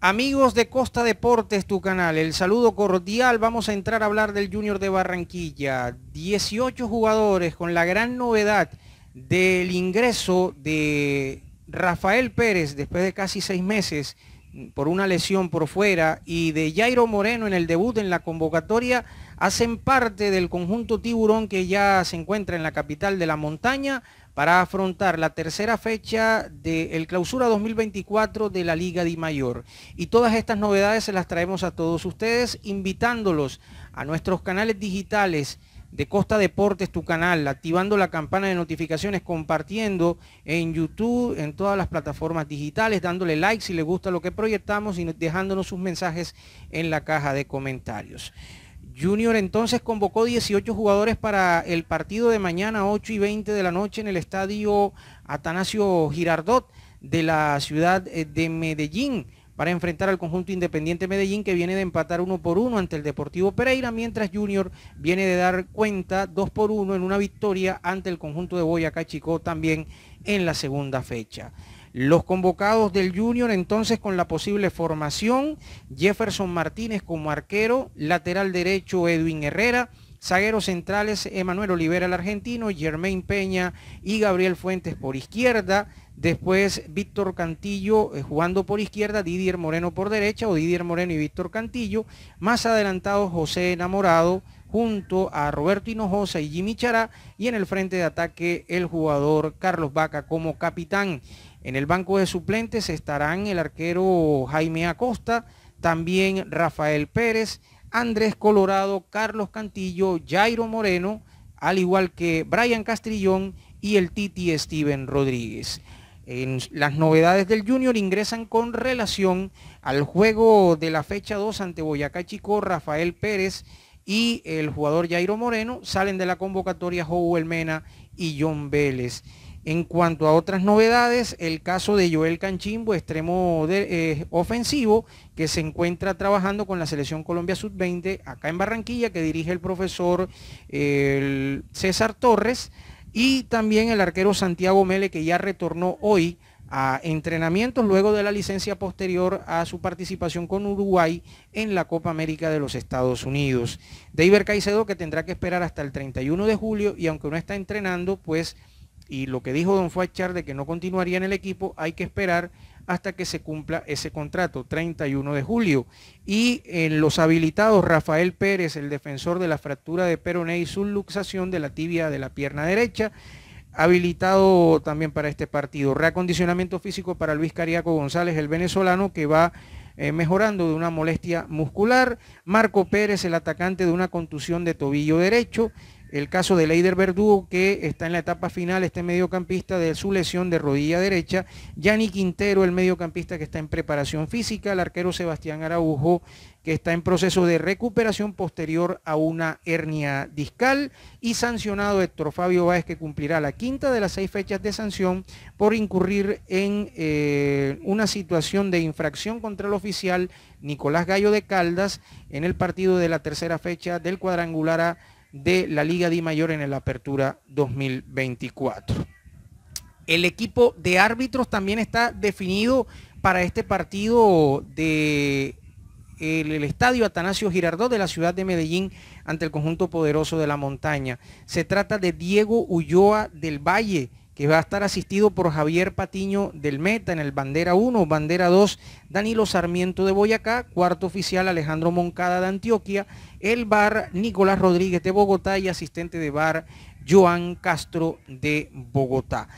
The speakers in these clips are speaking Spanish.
Amigos de Costa Deportes, tu canal, el saludo cordial. Vamos a entrar a hablar del Junior de Barranquilla. 18 jugadores con la gran novedad del ingreso de Rafael Pérez después de casi seis meses por una lesión por fuera y de Jairo Moreno en el debut en la convocatoria hacen parte del conjunto tiburón que ya se encuentra en la capital de la montaña para afrontar la tercera fecha del clausura 2024 de la Liga Di Mayor. Y todas estas novedades se las traemos a todos ustedes, invitándolos a nuestros canales digitales de Costa Deportes, tu canal, activando la campana de notificaciones, compartiendo en YouTube, en todas las plataformas digitales, dándole like si les gusta lo que proyectamos y dejándonos sus mensajes en la caja de comentarios. Junior entonces convocó 18 jugadores para el partido de mañana 8 y 20 de la noche en el estadio Atanasio Girardot de la ciudad eh, de Medellín para enfrentar al conjunto Independiente Medellín que viene de empatar uno por uno ante el Deportivo Pereira, mientras Junior viene de dar cuenta dos por uno en una victoria ante el conjunto de Boyacá Chico también en la segunda fecha. Los convocados del Junior entonces con la posible formación, Jefferson Martínez como arquero, lateral derecho Edwin Herrera, zagueros centrales Emanuel Olivera el argentino, Germain Peña y Gabriel Fuentes por izquierda, después Víctor Cantillo eh, jugando por izquierda, Didier Moreno por derecha o Didier Moreno y Víctor Cantillo, más adelantado José Enamorado, junto a Roberto Hinojosa y Jimmy Chará y en el frente de ataque el jugador Carlos Vaca como capitán. En el banco de suplentes estarán el arquero Jaime Acosta, también Rafael Pérez, Andrés Colorado, Carlos Cantillo, Jairo Moreno, al igual que Brian Castrillón y el Titi Steven Rodríguez. En las novedades del Junior ingresan con relación al juego de la fecha 2 ante Boyacá Chico, Rafael Pérez y el jugador Jairo Moreno salen de la convocatoria Joel Mena y John Vélez. En cuanto a otras novedades, el caso de Joel Canchimbo, extremo eh, ofensivo, que se encuentra trabajando con la Selección Colombia Sub-20 acá en Barranquilla, que dirige el profesor César Torres, y también el arquero Santiago Mele, que ya retornó hoy a entrenamientos luego de la licencia posterior a su participación con Uruguay en la Copa América de los Estados Unidos. David Caicedo que tendrá que esperar hasta el 31 de julio y aunque no está entrenando, pues, y lo que dijo Don Fuachar de que no continuaría en el equipo, hay que esperar hasta que se cumpla ese contrato, 31 de julio. Y en los habilitados, Rafael Pérez, el defensor de la fractura de peroné y su luxación de la tibia de la pierna derecha, habilitado también para este partido. Reacondicionamiento físico para Luis Cariaco González, el venezolano que va eh, mejorando de una molestia muscular. Marco Pérez, el atacante de una contusión de tobillo derecho el caso de Leider Verdugo, que está en la etapa final, este mediocampista de su lesión de rodilla derecha. Yanni Quintero, el mediocampista que está en preparación física. El arquero Sebastián Araujo, que está en proceso de recuperación posterior a una hernia discal. Y sancionado Héctor Fabio Báez, que cumplirá la quinta de las seis fechas de sanción por incurrir en eh, una situación de infracción contra el oficial Nicolás Gallo de Caldas en el partido de la tercera fecha del cuadrangular A de la Liga Di Mayor en la Apertura 2024. El equipo de árbitros también está definido para este partido de estadio Atanasio Girardot de la ciudad de Medellín ante el conjunto poderoso de la montaña. Se trata de Diego Ulloa del Valle, que va a estar asistido por Javier Patiño del Meta en el Bandera 1, Bandera 2, Danilo Sarmiento de Boyacá, cuarto oficial Alejandro Moncada de Antioquia, el bar Nicolás Rodríguez de Bogotá y asistente de bar Joan Castro de Bogotá.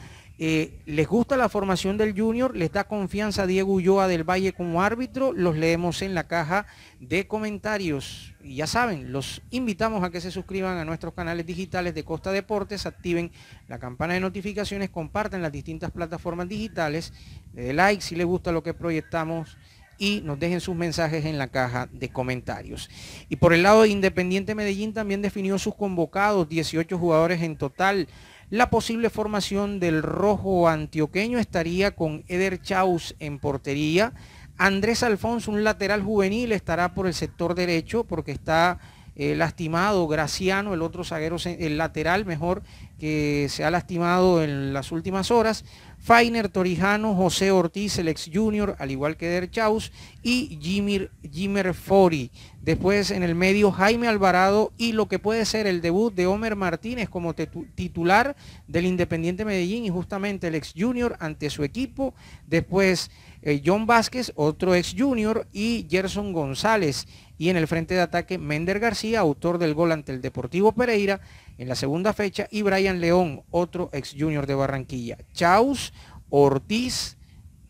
Eh, les gusta la formación del Junior, les da confianza a Diego Ulloa del Valle como árbitro, los leemos en la caja de comentarios. Y ya saben, los invitamos a que se suscriban a nuestros canales digitales de Costa Deportes, activen la campana de notificaciones, compartan las distintas plataformas digitales, de like si les gusta lo que proyectamos y nos dejen sus mensajes en la caja de comentarios. Y por el lado de Independiente Medellín también definió sus convocados, 18 jugadores en total, la posible formación del rojo antioqueño estaría con Eder Chaus en portería. Andrés Alfonso, un lateral juvenil, estará por el sector derecho porque está eh, lastimado Graciano, el otro zaguero, el lateral mejor, que se ha lastimado en las últimas horas. Fainer Torijano, José Ortiz, el ex junior, al igual que Der Chaus, y Jimir, Jimmer Fori. Después en el medio Jaime Alvarado y lo que puede ser el debut de Homer Martínez como titular del Independiente Medellín y justamente el ex junior ante su equipo. Después eh, John Vázquez, otro ex junior, y Gerson González. Y en el frente de ataque, Mender García, autor del gol ante el Deportivo Pereira en la segunda fecha, y Brian León, otro ex junior de Barranquilla. Chaus, Ortiz,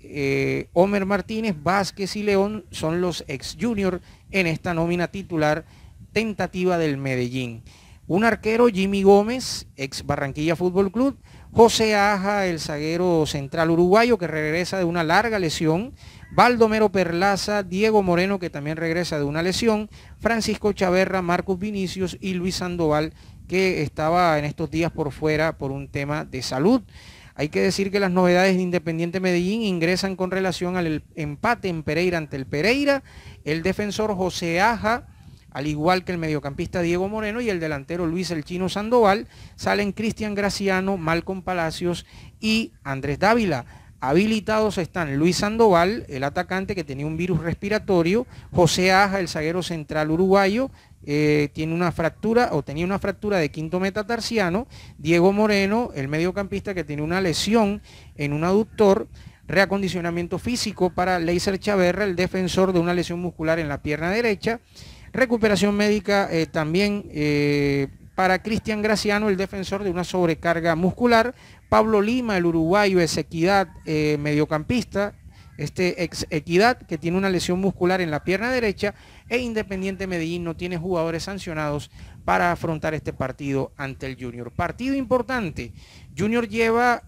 eh, Homer Martínez, Vázquez y León son los ex junior en esta nómina titular tentativa del Medellín. Un arquero, Jimmy Gómez, ex Barranquilla Fútbol Club. José Aja, el zaguero central uruguayo, que regresa de una larga lesión. Baldomero Perlaza, Diego Moreno, que también regresa de una lesión. Francisco Chaverra, Marcos Vinicius y Luis Sandoval, que estaba en estos días por fuera por un tema de salud. Hay que decir que las novedades de Independiente Medellín ingresan con relación al empate en Pereira ante el Pereira. El defensor José Aja al igual que el mediocampista Diego Moreno y el delantero Luis El Chino Sandoval, salen Cristian Graciano, Malcolm Palacios y Andrés Dávila. Habilitados están Luis Sandoval, el atacante que tenía un virus respiratorio, José Aja, el zaguero central uruguayo, eh, tiene una fractura o tenía una fractura de quinto metatarsiano, Diego Moreno, el mediocampista que tiene una lesión en un aductor, reacondicionamiento físico para Leiser Chaverra, el defensor de una lesión muscular en la pierna derecha, Recuperación médica eh, también eh, para Cristian Graciano, el defensor de una sobrecarga muscular. Pablo Lima, el uruguayo, es equidad eh, mediocampista. Este ex Equidad, que tiene una lesión muscular en la pierna derecha, e Independiente Medellín no tiene jugadores sancionados para afrontar este partido ante el Junior. Partido importante. Junior lleva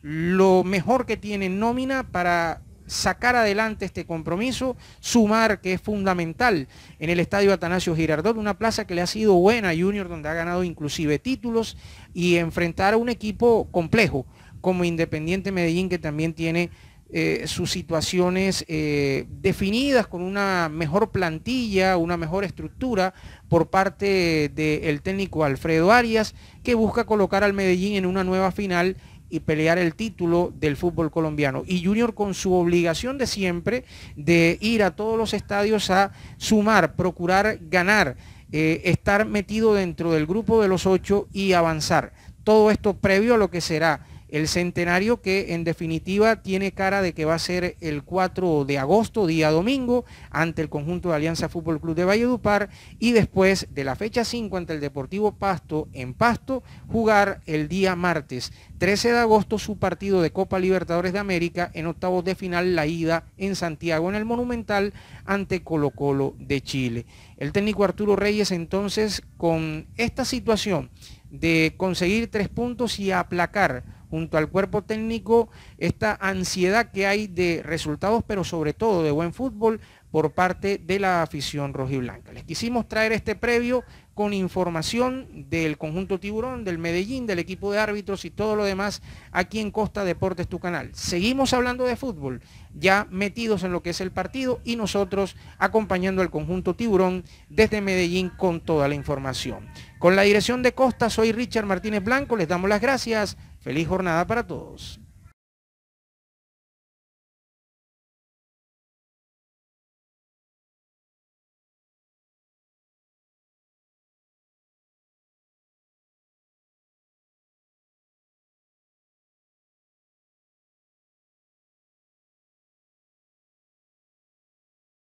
lo mejor que tiene en nómina para sacar adelante este compromiso, sumar que es fundamental en el Estadio Atanasio Girardot, una plaza que le ha sido buena a Junior, donde ha ganado inclusive títulos, y enfrentar a un equipo complejo como Independiente Medellín, que también tiene eh, sus situaciones eh, definidas con una mejor plantilla, una mejor estructura por parte del técnico Alfredo Arias, que busca colocar al Medellín en una nueva final y pelear el título del fútbol colombiano. Y Junior con su obligación de siempre de ir a todos los estadios a sumar, procurar ganar, eh, estar metido dentro del grupo de los ocho y avanzar. Todo esto previo a lo que será el centenario que en definitiva tiene cara de que va a ser el 4 de agosto, día domingo, ante el conjunto de Alianza Fútbol Club de Valledupar y después de la fecha 5 ante el Deportivo Pasto en Pasto, jugar el día martes 13 de agosto su partido de Copa Libertadores de América en octavos de final la ida en Santiago en el Monumental ante Colo Colo de Chile. El técnico Arturo Reyes entonces con esta situación de conseguir tres puntos y aplacar junto al cuerpo técnico esta ansiedad que hay de resultados, pero sobre todo de buen fútbol por parte de la afición rojiblanca. Les quisimos traer este previo con información del conjunto tiburón, del Medellín, del equipo de árbitros y todo lo demás aquí en Costa Deportes, tu canal. Seguimos hablando de fútbol, ya metidos en lo que es el partido y nosotros acompañando al conjunto tiburón desde Medellín con toda la información. Con la dirección de Costa, soy Richard Martínez Blanco, les damos las gracias. Feliz jornada para todos.